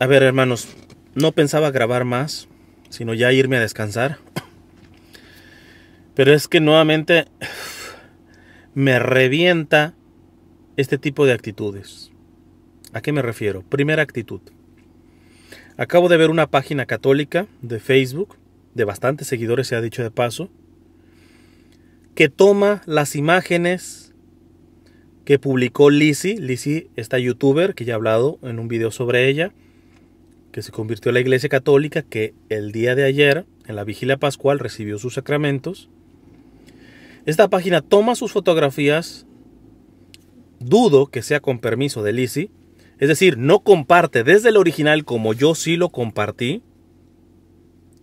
A ver, hermanos, no pensaba grabar más, sino ya irme a descansar. Pero es que nuevamente me revienta este tipo de actitudes. ¿A qué me refiero? Primera actitud. Acabo de ver una página católica de Facebook, de bastantes seguidores se ha dicho de paso, que toma las imágenes que publicó Lizzie. Lizzie, esta youtuber que ya he hablado en un video sobre ella, que se convirtió en la Iglesia Católica, que el día de ayer, en la vigilia pascual, recibió sus sacramentos. Esta página toma sus fotografías, dudo que sea con permiso de Lisi, es decir, no comparte desde el original como yo sí lo compartí.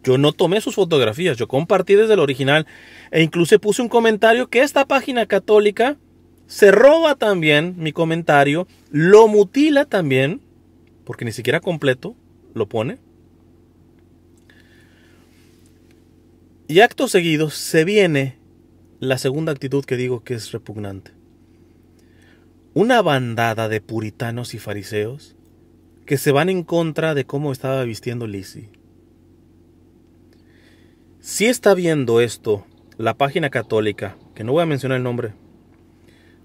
Yo no tomé sus fotografías, yo compartí desde el original e incluso puse un comentario que esta página católica se roba también mi comentario, lo mutila también, porque ni siquiera completo, lo pone. Y acto seguido se viene la segunda actitud que digo que es repugnante. Una bandada de puritanos y fariseos que se van en contra de cómo estaba vistiendo Lizzie. Si está viendo esto la página católica, que no voy a mencionar el nombre,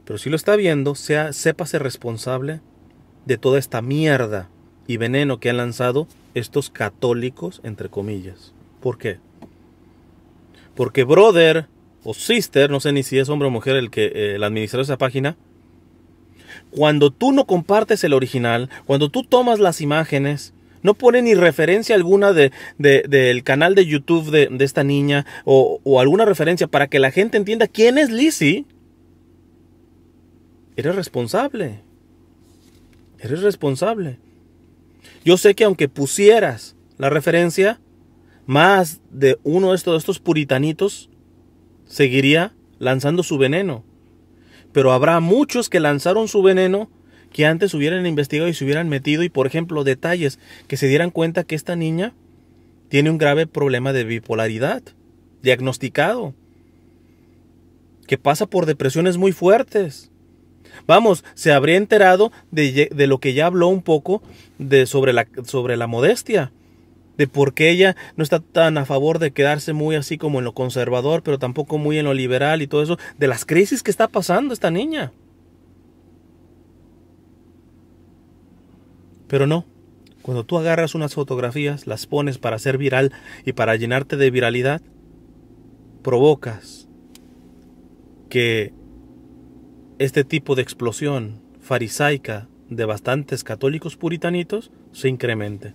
pero si lo está viendo, sea, sépase responsable de toda esta mierda y veneno que han lanzado estos católicos, entre comillas. ¿Por qué? Porque brother o sister, no sé ni si es hombre o mujer el que eh, administra esa página, cuando tú no compartes el original, cuando tú tomas las imágenes, no pone ni referencia alguna del de, canal de YouTube de, esta niña o, o, alguna referencia para que la gente entienda quién es Lizzie. Eres responsable. Eres responsable. Yo sé que aunque pusieras la referencia, más de uno de estos, puritanitos seguiría lanzando su veneno. Pero habrá muchos que lanzaron su veneno que antes hubieran investigado y se hubieran metido y, por ejemplo, detalles que se dieran cuenta que esta niña tiene un grave problema de bipolaridad, diagnosticado, que pasa por depresiones muy fuertes, Vamos, se habría enterado de, lo que ya habló un poco de, sobre, la, sobre la modestia de por qué ella no está tan a favor de quedarse muy así como en lo conservador, pero tampoco muy en lo liberal y todo eso, de las crisis que está pasando esta niña. Pero no, cuando tú agarras unas fotografías, las pones para ser viral y para llenarte de viralidad, provocas que este tipo de explosión farisaica de bastantes católicos puritanitos se incremente.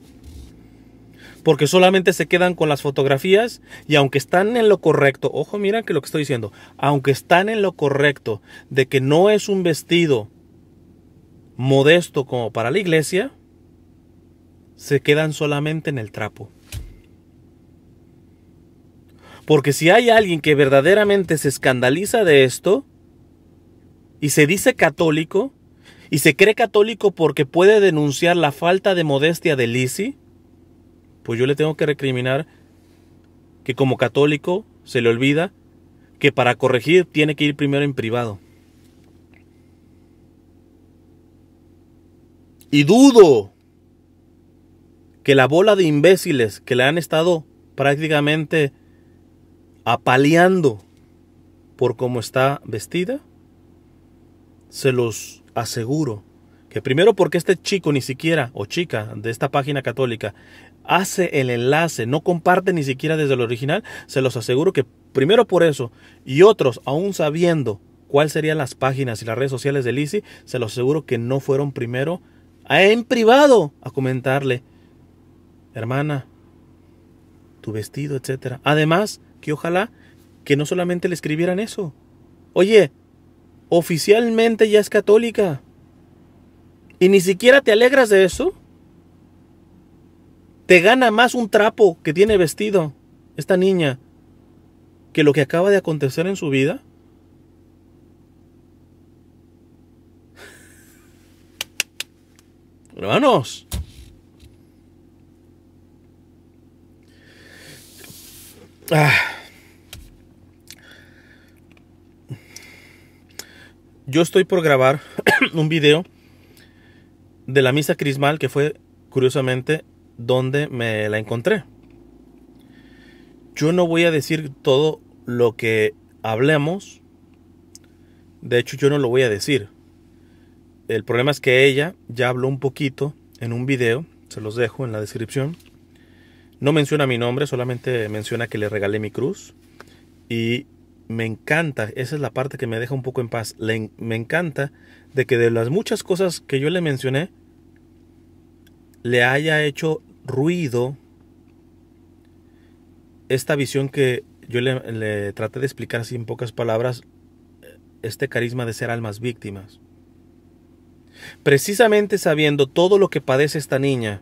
Porque solamente se quedan con las fotografías y aunque están en lo correcto, ojo, mira que lo que estoy diciendo, aunque están en lo correcto de que no es un vestido modesto como para la iglesia, se quedan solamente en el trapo. Porque si hay alguien que verdaderamente se escandaliza de esto, y se dice católico y se cree católico porque puede denunciar la falta de modestia de Lisi, pues yo le tengo que recriminar que como católico se le olvida que para corregir tiene que ir primero en privado. Y dudo que la bola de imbéciles que le han estado prácticamente apaleando por cómo está vestida, se los aseguro que primero porque este chico ni siquiera, o chica de esta página católica, hace el enlace, no comparte ni siquiera desde lo original, se los aseguro que primero por eso y otros, aún sabiendo cuáles serían las páginas y las redes sociales de Lizzie se los aseguro que no fueron primero en privado a comentarle, hermana, tu vestido, etc. Además, que ojalá que no solamente le escribieran eso. Oye, oficialmente ya es católica. Y ni siquiera te alegras de eso. Te gana más un trapo que tiene vestido esta niña que lo que acaba de acontecer en su vida. Hermanos. Ah. yo estoy por grabar un video de la misa crismal que fue curiosamente donde me la encontré. Yo no voy a decir todo lo que hablemos. De hecho, yo no lo voy a decir. El problema es que ella ya habló un poquito en un video, se los dejo en la descripción. No menciona mi nombre, solamente menciona que le regalé mi cruz y me encanta, esa es la parte que me deja un poco en paz, me encanta de que de las muchas cosas que yo le mencioné, le haya hecho ruido esta visión que yo le, le traté de explicar así en pocas palabras, este carisma de ser almas víctimas. Precisamente sabiendo todo lo que padece esta niña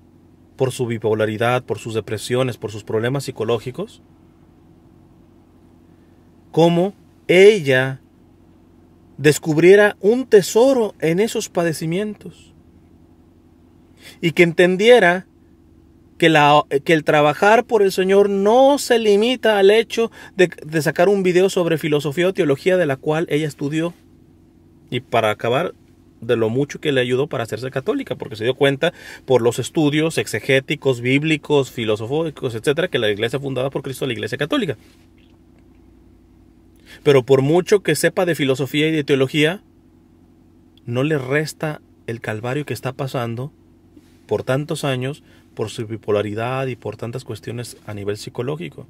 por su bipolaridad, por sus depresiones, por sus problemas psicológicos, cómo ella descubriera un tesoro en esos padecimientos y que entendiera que, que, el trabajar por el Señor no se limita al hecho de, sacar un video sobre filosofía o teología de la cual ella estudió. Y para acabar, de lo mucho que le ayudó para hacerse católica, porque se dio cuenta por los estudios exegéticos, bíblicos, filosóficos, etcétera, que la iglesia fundada por Cristo es la iglesia católica. Pero por mucho que sepa de filosofía y de teología, no le resta el calvario que está pasando por tantos años, por su bipolaridad y por tantas cuestiones a nivel psicológico.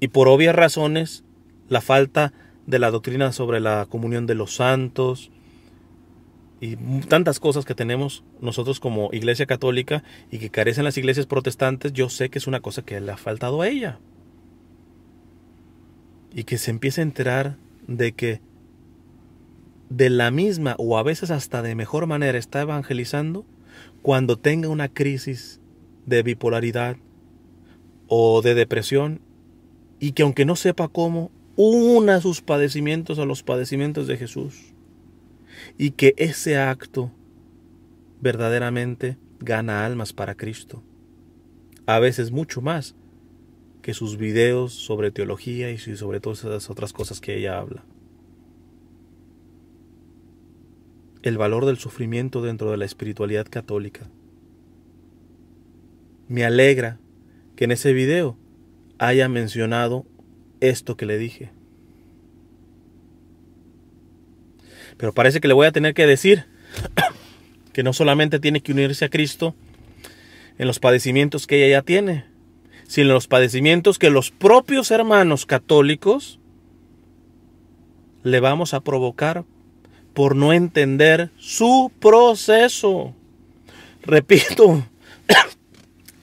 Y por obvias razones, la falta de la doctrina sobre la comunión de los santos y tantas cosas que tenemos nosotros como iglesia católica y que carecen las iglesias protestantes, yo sé que es una cosa que le ha faltado a ella y que se empiece a enterar de que de la misma o a veces hasta de mejor manera está evangelizando cuando tenga una crisis de bipolaridad o de depresión y que aunque no sepa cómo, una sus padecimientos a los padecimientos de Jesús y que ese acto verdaderamente gana almas para Cristo. A veces mucho más que sus videos sobre teología y sobre todas esas otras cosas que ella habla. El valor del sufrimiento dentro de la espiritualidad católica. Me alegra que en ese video haya mencionado esto que le dije. Pero parece que le voy a tener que decir que no solamente tiene que unirse a Cristo en los padecimientos que ella ya tiene, sin los padecimientos que los propios hermanos católicos le vamos a provocar por no entender su proceso. Repito,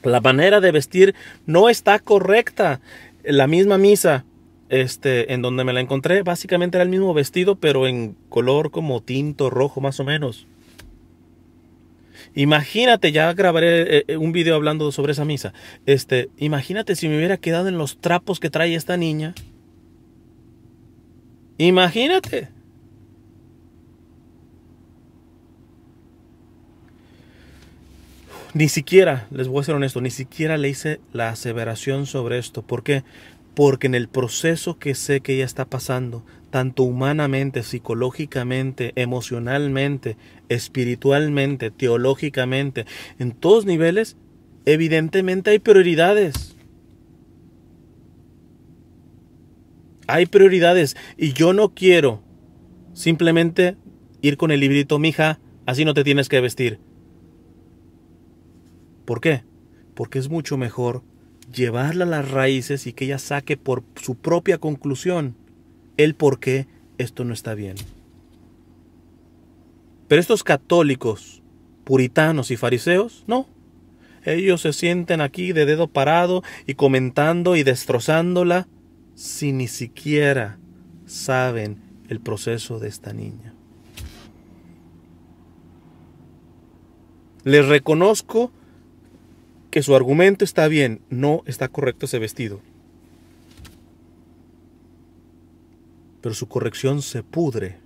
la manera de vestir no está correcta. La misma misa este, en donde me la encontré, básicamente era el mismo vestido, pero en color como tinto rojo más o menos. Imagínate, ya grabaré eh, eh, un video hablando sobre esa misa. Este, imagínate si me hubiera quedado en los trapos que trae esta niña. Imagínate. Ni siquiera, les voy a ser honesto, ni siquiera le hice la aseveración sobre esto. ¿Por qué? porque en el proceso que sé que ella está pasando, tanto humanamente, psicológicamente, emocionalmente, espiritualmente, teológicamente, en todos niveles, evidentemente hay prioridades. Hay prioridades y yo no quiero simplemente ir con el librito, mija, así no te tienes que vestir. ¿Por qué? Porque es mucho mejor llevarla a las raíces y que ella saque por su propia conclusión el por qué esto no está bien. Pero estos católicos, puritanos y fariseos, no. Ellos se sienten aquí de dedo parado y comentando y destrozándola si ni siquiera saben el proceso de esta niña. Les reconozco que su argumento está bien, no está correcto ese vestido. Pero su corrección se pudre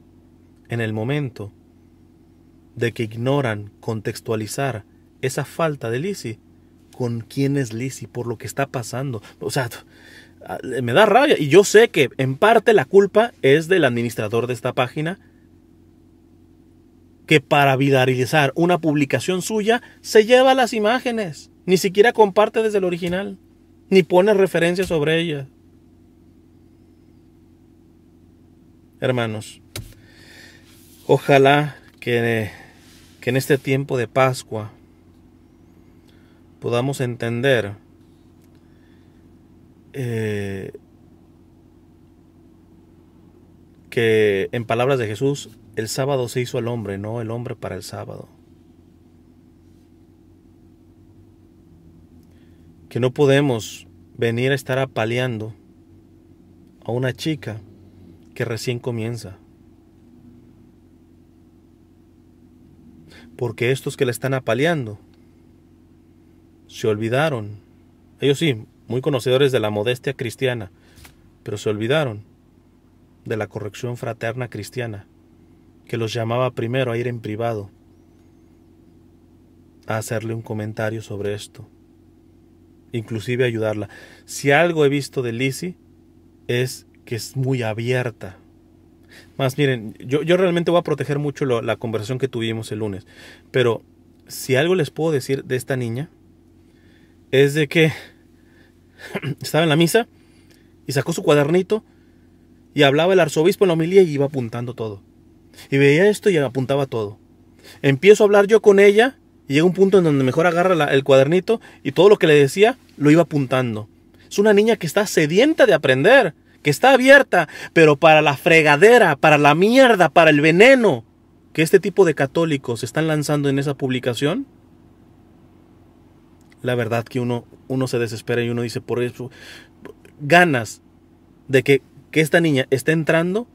en el momento de que ignoran contextualizar esa falta de lisi con quién es Lisi, por lo que está pasando. O sea, me da rabia. Y yo sé que en parte la culpa es del administrador de esta página, que para viralizar una publicación suya se lleva las imágenes. Ni siquiera comparte desde el original, ni pone referencia sobre ella. Hermanos, ojalá que, en este tiempo de Pascua podamos entender eh, que en palabras de Jesús, el sábado se hizo al hombre, no el hombre para el sábado. que no podemos venir a estar apaleando a una chica que recién comienza. Porque estos que la están apaleando se olvidaron. Ellos sí, muy conocedores de la modestia cristiana, pero se olvidaron de la corrección fraterna cristiana, que los llamaba primero a ir en privado a hacerle un comentario sobre esto inclusive ayudarla. Si algo he visto de Lizzie es que es muy abierta. Más miren, yo, yo realmente voy a proteger mucho la conversación que tuvimos el lunes, pero si algo les puedo decir de esta niña es de que estaba en la misa y sacó su cuadernito y hablaba el arzobispo en la homilía y iba apuntando todo. Y veía esto y apuntaba todo. Empiezo a hablar yo con ella y llega un punto en donde mejor agarra el cuadernito y todo lo que le decía lo iba apuntando. Es una niña que está sedienta de aprender, que está abierta, pero para la fregadera, para la mierda, para el veneno que este tipo de católicos están lanzando en esa publicación. La verdad que uno, uno se desespera y uno dice, por eso, ganas de que, que esta niña esté entrando,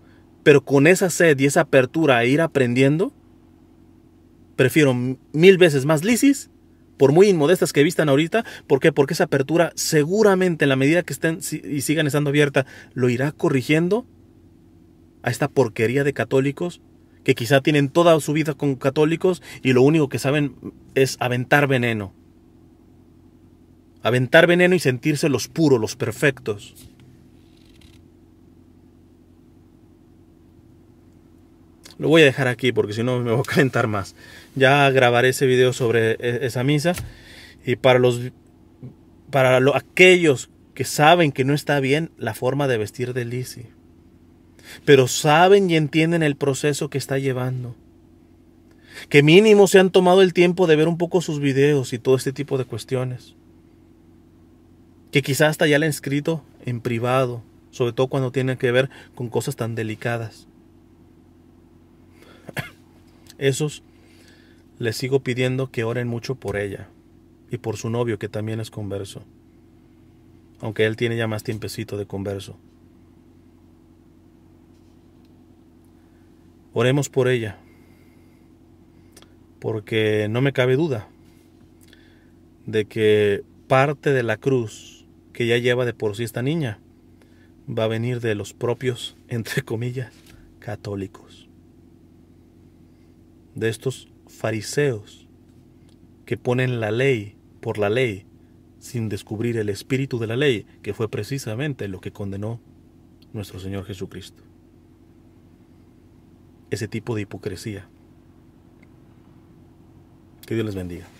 pero con esa sed y esa apertura a ir aprendiendo, Prefiero mil veces más lisis, por muy inmodestas que vistan ahorita. ¿Por qué? Porque esa apertura seguramente en la medida que estén y sigan estando abierta, lo irá corrigiendo a esta porquería de católicos que quizá tienen toda su vida con católicos y lo único que saben es aventar veneno. Aventar veneno y sentirse los puros, los perfectos. Lo voy a dejar aquí porque si no me voy a calentar más. Ya grabaré ese video sobre e-, esa misa. Y para los para aquellos que saben que no está bien la forma de vestir de Lizzie. Pero saben y entienden el proceso que está llevando. Que mínimo se han tomado el tiempo de ver un poco sus videos y todo este tipo de cuestiones. Que quizás hasta ya le han escrito en privado, sobre todo cuando tiene que ver con cosas tan delicadas. Esos les sigo pidiendo que oren mucho por ella y por su novio que también es converso, aunque él tiene ya más tiempecito de converso. Oremos por ella, porque no me cabe duda de que parte de la cruz que ya lleva de por sí esta niña va a venir de los propios, entre comillas, católicos de estos fariseos que ponen la ley por la ley sin descubrir el espíritu de la ley, que fue precisamente lo que condenó nuestro Señor Jesucristo. Ese tipo de hipocresía. Que Dios les bendiga.